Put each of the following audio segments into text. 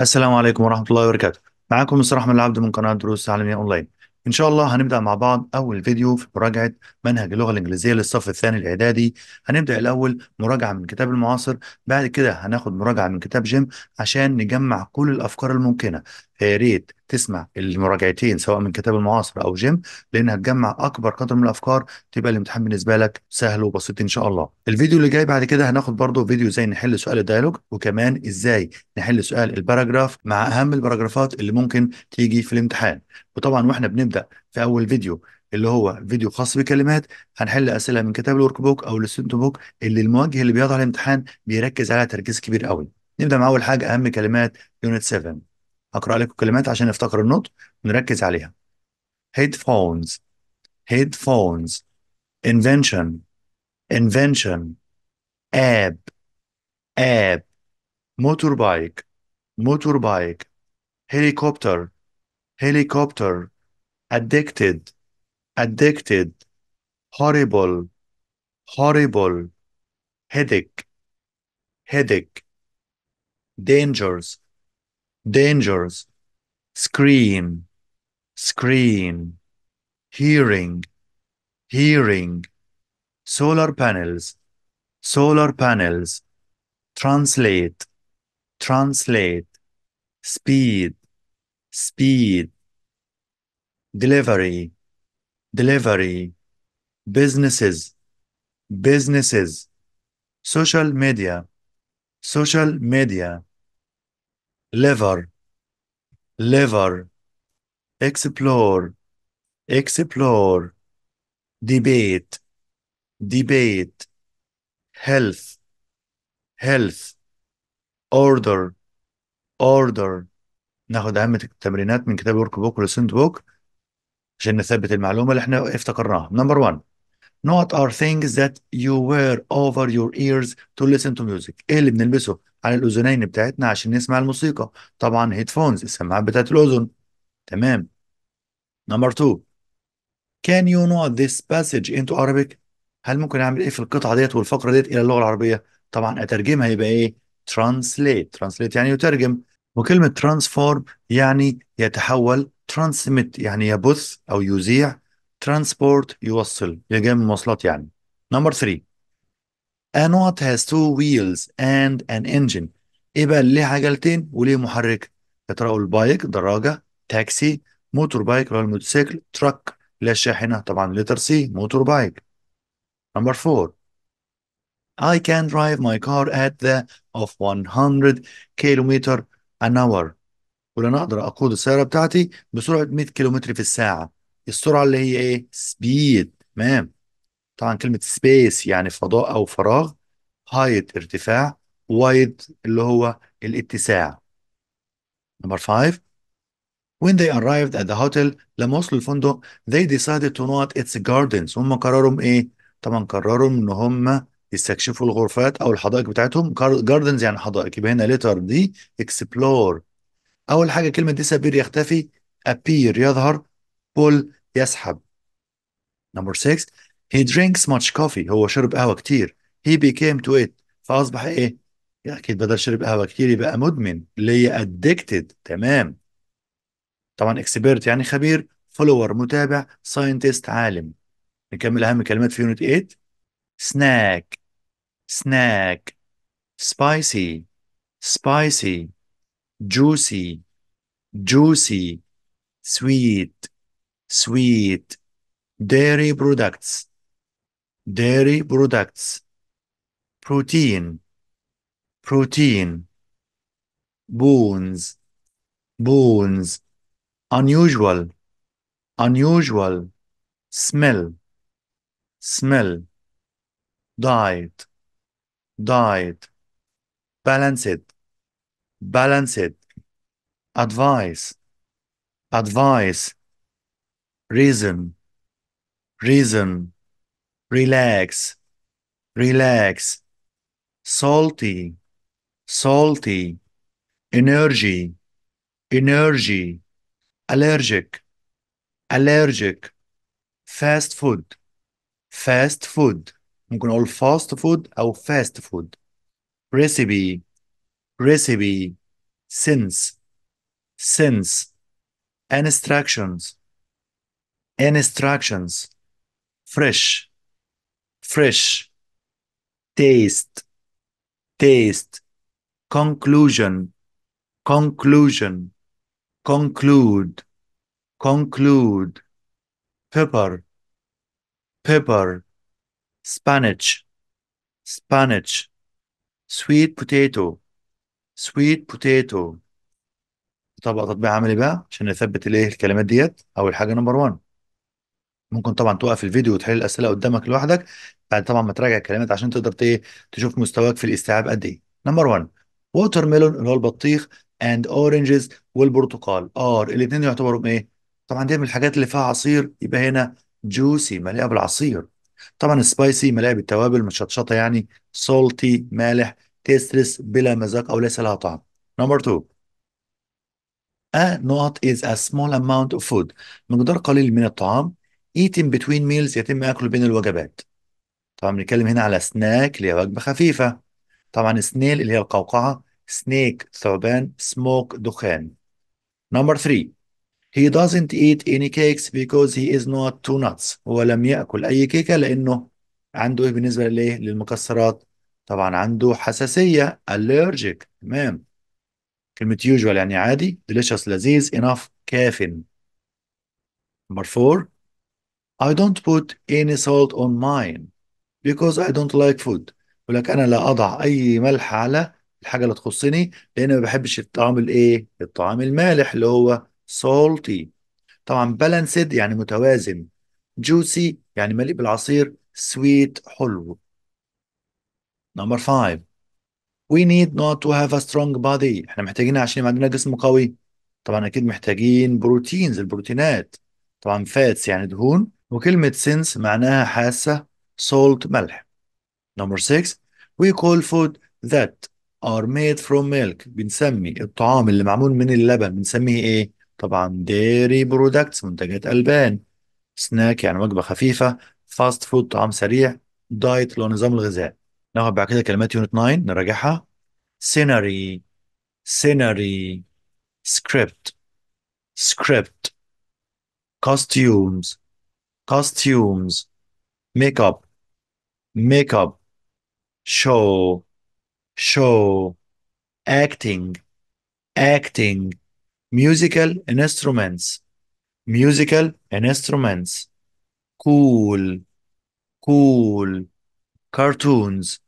السلام عليكم ورحمة الله وبركاته معكم مستر أحمد العبد من قناة دروس تعليمية أونلاين إن شاء الله هنبدأ مع بعض أول فيديو في مراجعة منهج اللغة الإنجليزية للصف الثاني الإعدادي هنبدأ الأول مراجعة من كتاب المعاصر بعد كده هناخد مراجعة من كتاب جيم عشان نجمع كل الأفكار الممكنة يا ريت تسمع المراجعتين سواء من كتاب المعاصر او جيم لان هتجمع اكبر قدر من الافكار تبقى الامتحان بالنسبه لك سهل وبسيط ان شاء الله الفيديو اللي جاي بعد كده هناخد برضه فيديو ازاي نحل سؤال الديالوج وكمان ازاي نحل سؤال الباراجراف مع اهم الباراجرافات اللي ممكن تيجي في الامتحان وطبعا واحنا بنبدا في اول فيديو اللي هو فيديو خاص بكلمات هنحل اسئله من كتاب الورك بوك او الستودنت بوك اللي الموجه اللي بيضع الامتحان بيركز عليها تركيز كبير قوي نبدا مع اول حاجه اهم كلمات يونت 7 أقرأ لكم الكلمات عشان نفتكر النطق ونركز عليها headphones headphones invention invention ab ab motorbike motorbike helicopter helicopter addicted addicted horrible horrible headache headache dangers dangers, screen, screen, hearing, hearing, solar panels, solar panels, translate, translate, speed, speed, delivery, delivery, businesses, businesses, social media, social media, ليفر ليفر اكسبلور اكسبلور ديبيت ديبيت هيلث هيلث اوردر اوردر ناخد اهم التمرينات من كتاب ورك بوك والسنت بوك عشان نثبت المعلومه اللي احنا افتكرناها نمبر 1 not are things that you wear over your ears to listen to music ايه اللي بنلبسه على الاذنين بتاعتنا عشان نسمع الموسيقى طبعا هيدفونز السماعات بتاعت الاذن تمام نمبر 2 can you know this passage into Arabic هل ممكن اعمل ايه في القطعه ديت والفقره ديت الى اللغه العربيه طبعا اترجمها يبقى ايه translate translate يعني يترجم وكلمه transform يعني يتحول transmit يعني يبث او يذيع ترانسبورت يوصل من المواصلات يعني نمبر 3 A not has two wheels and an engine ايه بقى ليه عجلتين وليه محرك تقرأوا البايك دراجة تاكسي موتور بايك اللي هو الموتوسيكل تراك لا الشاحنة طبعا لتر سي موتور بايك نمبر 4 I can drive my car at the of 100 كيلومتر an hour ولا انا اقدر اقود السياره بتاعتي بسرعه 100 كيلومتر في الساعه السرعه اللي هي ايه سبيد تمام طبعا كلمه سبيس يعني فضاء او فراغ هايت ارتفاع وايد اللي هو الاتساع نمبر 5 When they arrived at the hotel لما وصلوا الفندق they decided to not its gardens هم قرروا ايه طبعا قرروا ان هم يستكشفوا الغرفات او الحدائق بتاعتهم gardens يعني حدائق يبقى هنا letter دي explore اول حاجه كلمه disappear يختفي appear يظهر pull يسحب نمبر 6 he drinks much coffee هو شرب قهوة كتير he became to it فأصبح إيه؟ أكيد بدل شرب قهوة كتير يبقى مدمن اللي هي addicted تمام طبعا expert يعني خبير follower متابع scientist عالم نكمل أهم كلمات في يونت 8 snack snack spicy spicy juicy juicy sweet sweet, dairy products, dairy products, protein, protein, bones, bones, unusual, unusual, smell, smell, diet, diet, balance it, advice, advice, reason, reason, relax, relax, salty, salty, energy, energy, allergic, allergic, fast food, fast food, ممكن أقول fast food أو fast food, recipe, recipe, since, since, instructions, instructions fresh, fresh, taste, taste, conclusion, conclusion, conclude, conclude, pepper, pepper, spinach, spinach, sweet potato, sweet potato. طبق تطبيق عملي بقى عشان نثبت الايه الكلمات ديت اول حاجه نمبر 1 ممكن طبعا توقف الفيديو وتحل الاسئله قدامك لوحدك بعد طبعا ما تراجع الكلمات عشان تقدر ايه تشوف مستواك في الاستيعاب قد ايه نمبر 1 ووتر ميلون اللي هو البطيخ اند اورنجز والبرتقال ار الاثنين يعتبروا ايه طبعا دي من الحاجات اللي فيها عصير يبقى هنا جوسي مليئه بالعصير طبعا سبايسي مليئه بالتوابل متشطشطه يعني سولتي مالح تيسترس بلا مذاق او ليس لها طعم نمبر 2 A nut is a small amount of food مقدار قليل من الطعام eating between meals يتم أكله بين الوجبات طبعا بنتكلم هنا على سناك اللي هي وجبة خفيفة طبعا سنيل اللي هي القوقعة سنيك ثعبان سموك دخان نمبر 3 He doesn't eat any cakes because he is not too nuts هو لم يأكل أي كيكة لأنه عنده إيه بالنسبة لإيه للمكسرات طبعا عنده حساسية allergic تمام كلمة usual يعني عادي delicious لذيذ enough كاف نمبر 4 I don't put any salt on mine because I don't like food يقول لك انا لا اضع اي ملح على الحاجه اللي تخصني لان ما بحبش الطعام الايه الطعام المالح اللي هو salty طبعا balanced يعني متوازن جوسي يعني مليء بالعصير sweet حلو نمبر 5 we need not to have a strong body احنا محتاجين عشان يبقى عندنا جسم قوي طبعا اكيد محتاجين بروتينز البروتينات طبعا فاتس يعني دهون وكلمة سينس معناها حاسة salt ملح number 6 we call food that are made from milk بنسمي الطعام اللي معمول من اللبن بنسميه ايه؟ طبعا dairy products منتجات ألبان سناك يعني وجبة خفيفة فاست فود طعام سريع دايت لو نظام الغذاء ناخد بعد كده كلمات يونت 9 نراجعها سيناري سيناري سكريبت سكريبت costumes costumes, makeup, makeup, show, show, acting, acting, musical instruments, musical instruments, cool, cool, cartoons,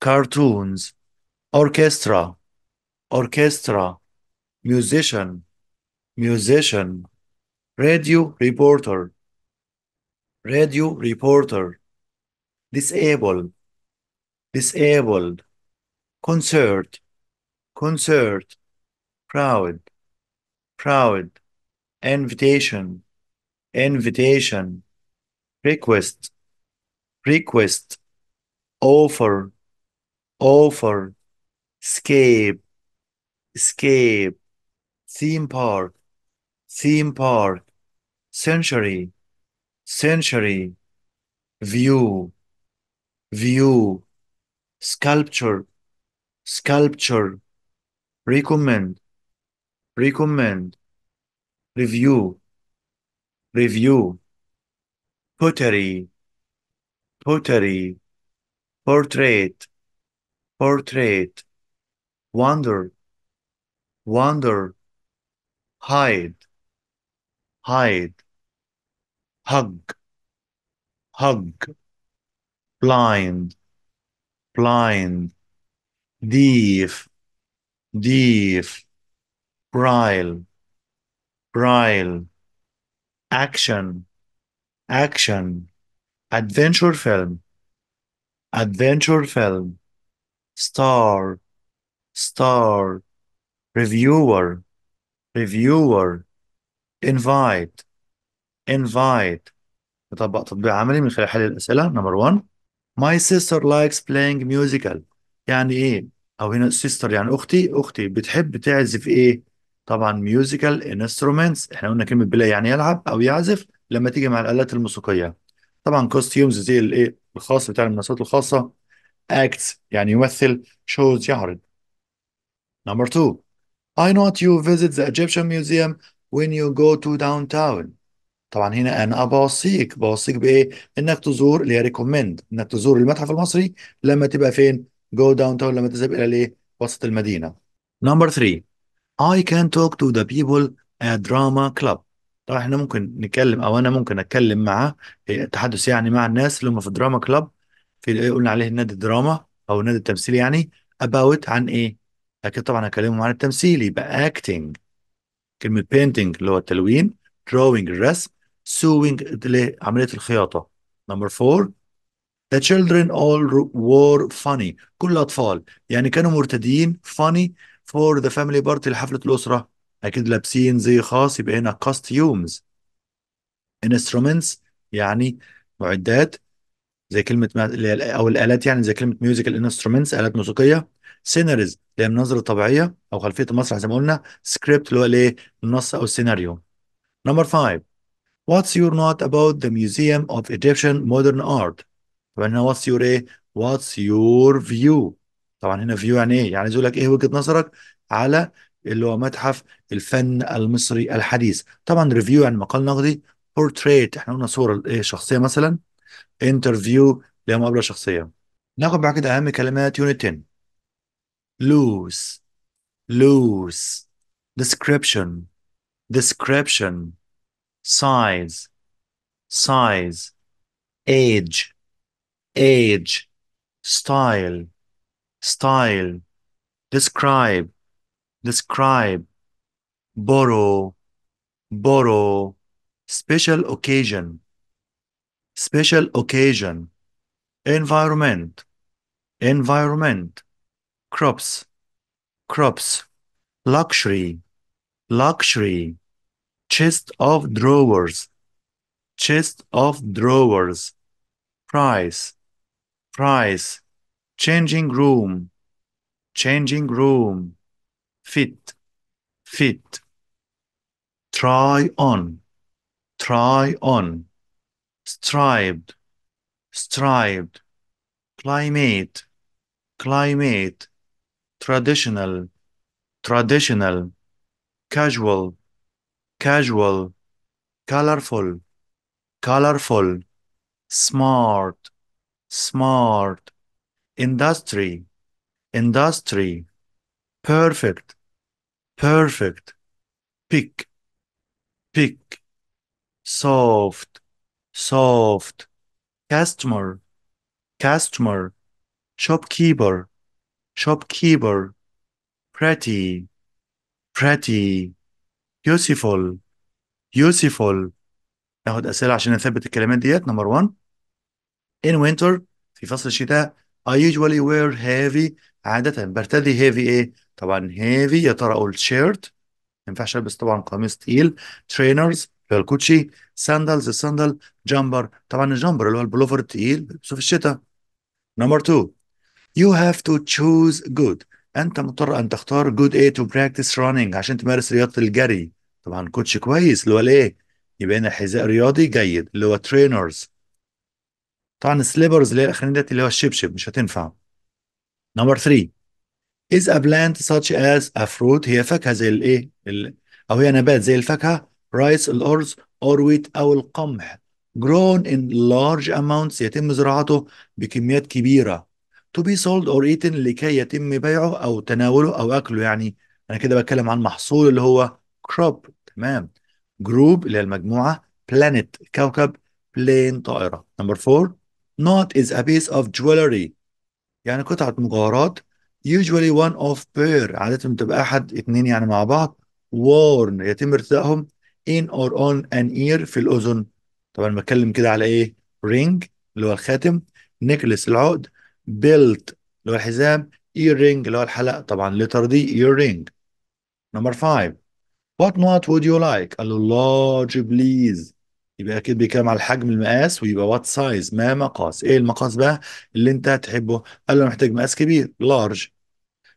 cartoons, orchestra, orchestra, musician, musician, radio reporter, radio reporter disable disabled concert concert proud proud invitation invitation request request offer offer escape escape theme park theme park century century, view, view, sculpture, sculpture, recommend, recommend, review, review, pottery, pottery, portrait, portrait, wonder, wonder, hide, hide, hug, hug, blind, blind, Thief, thief. braille, braille, action, action, adventure film, adventure film, star, star, reviewer, reviewer, invite, invite نطبق تطبيق عملي من خلال حل الاسئله نمبر 1 my sister likes playing musical يعني ايه او هنا sister يعني اختي اختي بتحب تعزف ايه طبعا musical instruments احنا قلنا كلمه بلاي يعني يلعب او يعزف لما تيجي مع الالات الموسيقيه طبعا كوستيومز زي الايه الخاص بتاع المناسبات الخاصه acts يعني يمثل shows يعرض نمبر 2 I know you visit the Egyptian museum when you go to downtown طبعا هنا انا بوصيك بوصيك بايه؟ انك تزور اللي هي ريكومند انك تزور المتحف المصري لما تبقى فين؟ جو داون تاون لما تذهب الى الايه؟ وسط المدينه. نمبر 3 اي كان توك تو ذا بيبل دراما كلاب طبعا احنا ممكن نتكلم او انا ممكن اتكلم مع التحدث إيه، يعني مع الناس اللي هم في الدراما كلاب في إيه، قلنا عليه النادي الدراما او النادي التمثيل يعني اباوت عن ايه؟ اكيد طبعا هكلمهم عن التمثيل يبقى اكتنج كلمه بينتنج اللي هو التلوين drawing الرسم سوينج لعمليه الخياطه نمبر 4 The children all wore funny كل الأطفال يعني كانوا مرتدين funny for the family party لحفلة الأسرة أكيد لابسين زي خاص يبقى هنا costumes instruments يعني معدات زي كلمة أو الآلات يعني زي كلمة musical instruments آلات موسيقية سيناريز اللي هي المناظر الطبيعية أو خلفية المسرح زي ما قلنا سكريبت اللي هو الإيه النص أو السيناريو نمبر 5 What's your not about the Museum of Egyptian Modern Art طبعا هنا what's your ايه what's your view طبعا هنا view يعني ايه يعني عايز لك ايه وجهة نظرك على اللي هو متحف الفن المصري الحديث طبعا ريفيو يعني مقال نقدي portrait احنا قلنا صورة ايه شخصية مثلا interview اللي هي مقابلة شخصية ناخد بعد كده اهم كلمات يونت 10 lose lose description description size, size, age, age, style, style, describe, describe, borrow, borrow, special occasion, special occasion, environment, environment, crops, crops, luxury, luxury, chest of drawers, chest of drawers, price, price, changing room, changing room, fit, fit, try on, try on, strived, strived, climate, climate, traditional, traditional, casual, casual, colorful, colorful, smart, smart, industry, industry, perfect, perfect, pick, pick, soft, soft, customer, customer, shopkeeper, shopkeeper, pretty, pretty, beautiful beautiful ناخد اسئله عشان نثبت الكلمات ديت نمبر 1 in winter في فصل الشتاء I usually wear heavy عادة برتدي heavy ايه؟ طبعا heavy يا ترى اقول شيرت ما ينفعش البس طبعا قميص تقيل trainers اللي هو الكوتشي ساندلز الساندل جامبر طبعا الجامبر اللي هو البلوفر التقيل بلبسه في الشتاء نمبر 2 you have to choose good انت مضطر ان تختار good ايه to practice running عشان تمارس رياضه الجري طبعا كوتش كويس اللي هو الايه يبقى هنا حذاء رياضي جيد اللي هو ترينرز طبعا السليبرز اللي هي الاخرين ديت اللي هو الشبشب مش هتنفع نمبر 3 is a plant such as a fruit هي فاكهه زي الايه او هي نبات زي الفاكهه رايس الارز اور ويت او القمح grown in large amounts يتم زراعته بكميات كبيره to be sold or eaten لكي يتم بيعه او تناوله او اكله يعني انا كده بتكلم عن محصول اللي هو crop تمام جروب اللي هي المجموعه planet كوكب plane طائره نمبر 4 not is a piece of jewelry يعني قطعه مجوهرات usually one of pair عادة بتبقى أحد اتنين يعني مع بعض worn يتم ارتدائهم in or on an ear في الأذن طبعا بتكلم كده على إيه رينج اللي هو الخاتم نيكلس العقد بيلت اللي هو الحزام earring اللي هو الحلقة طبعا لتردي D earring number 5 what not would you like قال له large please يبقى اكيد بيتكلم على الحجم المقاس ويبقى what size ما مقاس ايه المقاس بقى اللي انت تحبه قال له محتاج مقاس كبير large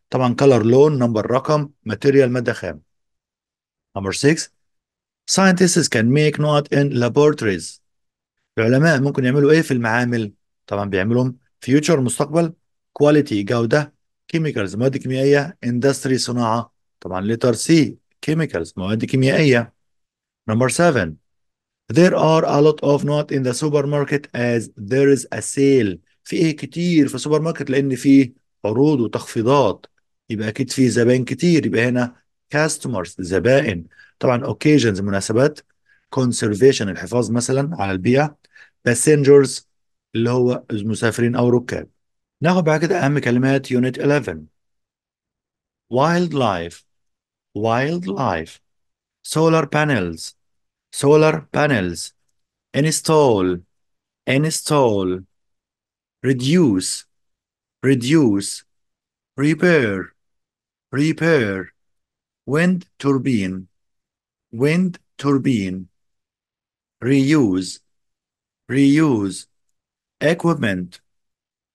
طبعا color لون نمبر رقم material ماده خام number 6 scientists can make not in laboratories العلماء ممكن يعملوا ايه في المعامل طبعا بيعملهم future مستقبل quality جوده chemicals مواد كيميائيه industry صناعه طبعا letter C chemicals مواد كيميائية number seven there are a lot of not in the supermarket as there is a sale في ايه كتير في السوبر ماركت لان في عروض وتخفيضات يبقى اكيد في زبائن كتير يبقى هنا كاستمرز زبائن طبعا اوكيجنز مناسبات كونسرفيشن الحفاظ مثلا على البيئه باسنجرز اللي هو المسافرين او ركاب ناخد بعد كده اهم كلمات يونت 11 wildlife لايف wildlife, solar panels, solar panels, install, install, reduce, reduce, repair, repair, wind turbine, wind turbine, reuse, reuse, equipment,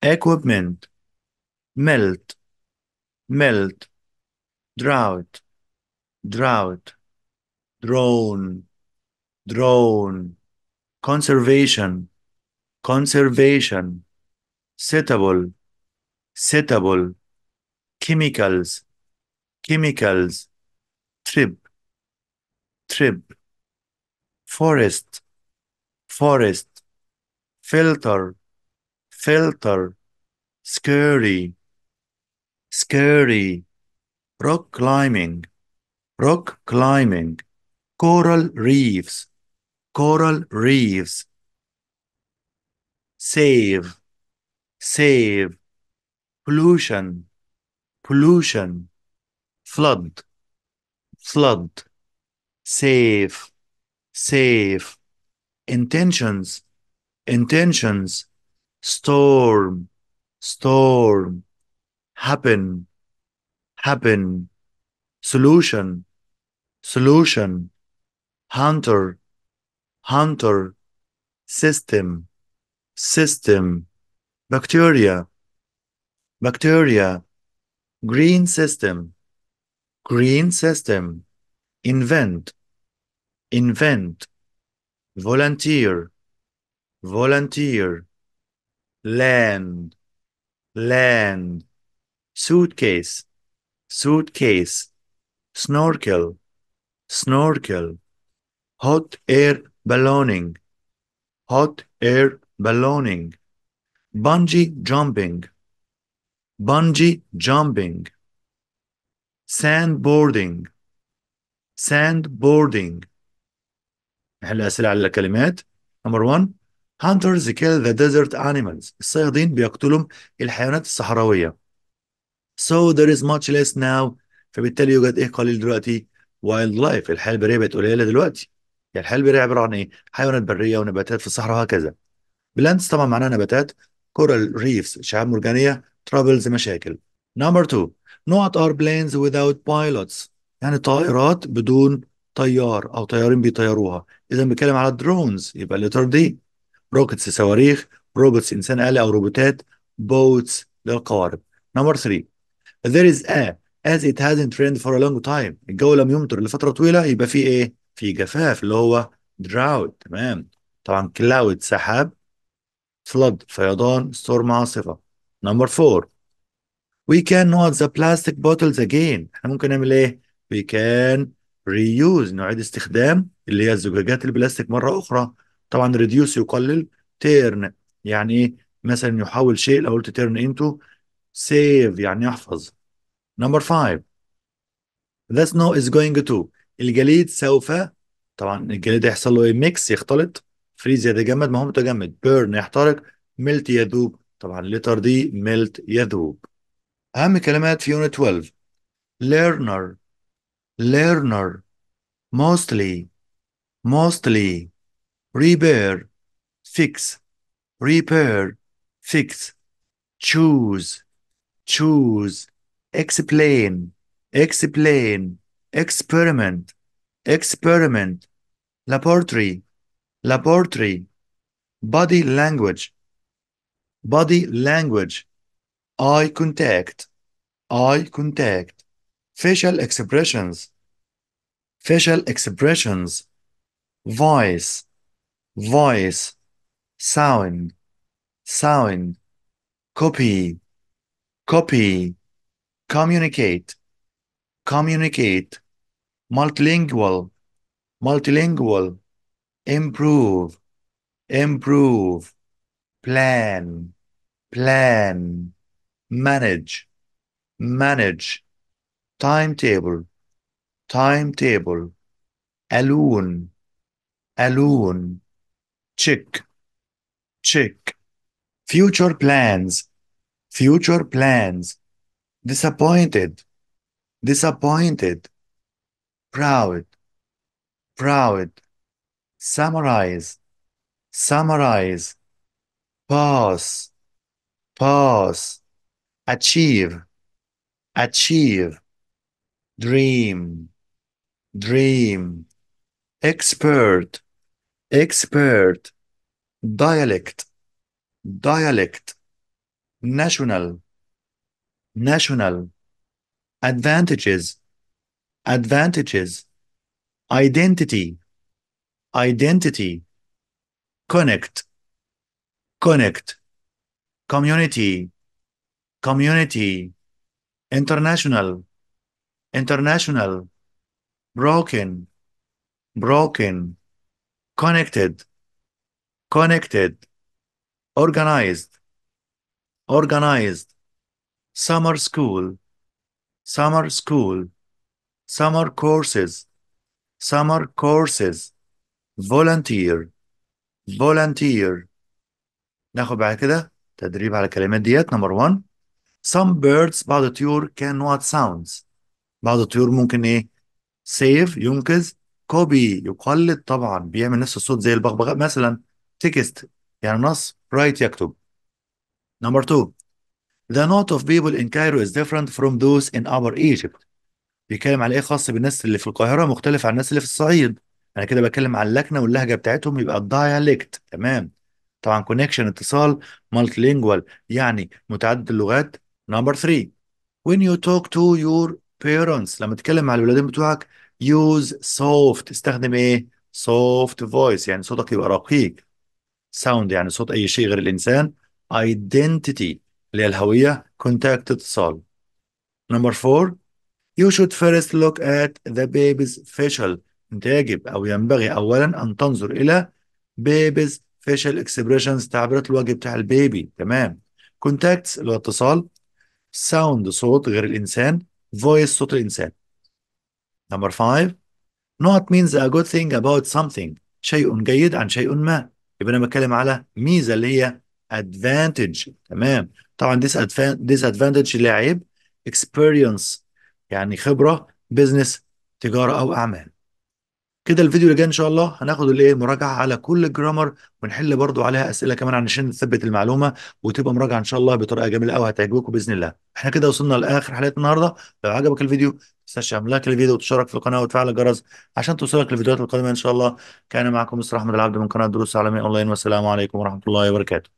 equipment, melt, melt, drought, drought, drone, drone, conservation, conservation, setable, setable, chemicals, chemicals, trip, trip, forest, forest, filter, filter, scurry, scurry, rock climbing, rock climbing, coral reefs, coral reefs, save, save, pollution, pollution, flood, flood, save, save, intentions, intentions, storm, storm, happen, happen, solution, solution, hunter, hunter, system, system, bacteria, bacteria, green system, green system, invent, invent, volunteer, volunteer, land, land, suitcase, suitcase, snorkel, snorkel hot air ballooning hot air ballooning bungee jumping bungee jumping sandboarding sandboarding هلا أسئلة على الكلمات نمبر 1 hunters kill the desert animals الصيادين بيقتلوا الحيوانات الصحراوية so there is much less now فبالتالي يوجد إيه قليل دلوقتي وايلد لايف الحياه البريه بقت قليله دلوقتي يعني الحياه البريه عباره عن ايه؟ حيوانات بريه ونباتات في الصحراء وهكذا بلانتس طبعا معناها نباتات كورال ريفز شعاب مرجانيه ترابلز مشاكل نمبر 2 نوت ار بلينز without بايلوتس يعني طائرات بدون طيار او طيارين بيطيروها اذا بنتكلم على درونز يبقى الليتر دي روكتس صواريخ روبوتس انسان آلي او روبوتات بوتس للقوارب نمبر 3 there is a as it hasn't rained for a long time الجو لم يمطر لفتره طويله يبقى في ايه في جفاف اللي هو drought تمام طبعا cloud سحاب flood فيضان storm عاصفه number 4 we can not the plastic bottles again احنا ممكن نعمل ايه we can reuse نعيد استخدام اللي هي الزجاجات البلاستيك مره اخرى طبعا reduce يقلل turn يعني ايه مثلا يحول شيء لو قلت turn into save يعني يحفظ نمبر 5 The snow is going to الجليد سوف طبعا الجليد هيحصل له ايه ميكس يختلط فريز يتجمد ما هو متجمد بيرن يحترق ملت يذوب طبعا الليتر دي ملت يذوب اهم كلمات في يونت 12 learner learner mostly mostly repair fix repair fix choose choose explain, explain, experiment, experiment, laboratory, laboratory, body language, body language, eye contact, eye contact, facial expressions, facial expressions, voice, voice, sound, sound, copy, copy, communicate, communicate, multilingual, multilingual, improve, improve, plan, plan, manage, manage, timetable, timetable, alone, alone, chick, chick, future plans, future plans, disappointed, disappointed, proud, proud, summarize, summarize, pause, pause, achieve, achieve, dream, dream, expert, expert, dialect, dialect, national, national, advantages, advantages, identity, identity, connect, connect, community, community, international, international, broken, broken, connected, connected, organized, organized, summer school summer school summer courses summer courses volunteer volunteer ناخد بعد كده تدريب على الكلمات ديت نمبر 1 some birds بعض الطيور can what sounds بعض الطيور ممكن ايه save ينقذ copy يقلد طبعا بيعمل نفس الصوت زي البغبغاء مثلا text يعني نص write يكتب نمبر 2 The note of people in Cairo is different from those in our Egypt. بيتكلم على ايه خاص بالناس اللي في القاهرة مختلف عن الناس اللي في الصعيد. انا كده بتكلم عن اللكنة واللهجة بتاعتهم يبقى الدايالكت تمام. طبعا كونكشن اتصال مالتي لينجوال يعني متعدد اللغات. نمبر 3 when you talk to your parents لما تتكلم مع الولادين بتوعك use soft استخدم ايه؟ soft voice يعني صوتك يبقى رقيق. sound يعني صوت اي شيء غير الانسان. identity اللي هي الهوية contact اتصال number four you should first look at the baby's facial أنت يجب أو ينبغي أولا أن تنظر إلى baby's facial expressions تعبيرات الوجه بتاع البيبي تمام contacts اللي هو اتصال sound صوت غير الإنسان voice صوت الإنسان number five not means a good thing about something شيء جيد عن شيء ما يبقى أنا بتكلم على ميزة اللي هي advantage تمام طبعا ديس ادفانتج لعيب اكسبيرينس يعني خبره بزنس تجاره او اعمال كده الفيديو اللي جاي ان شاء الله هناخد الايه مراجعه على كل جرامر ونحل برضو عليها اسئله كمان علشان نثبت المعلومه وتبقى مراجعه ان شاء الله بطريقه جميله قوي هتعجبكم باذن الله احنا كده وصلنا لاخر حلقه النهارده لو عجبك الفيديو ما تنساش تعمل لايك للفيديو وتشارك في القناه وتفعل الجرس عشان توصلك الفيديوهات القادمه ان شاء الله كان معكم مستر احمد العبد من قناه دروس عالميه اونلاين والسلام عليكم ورحمه الله وبركاته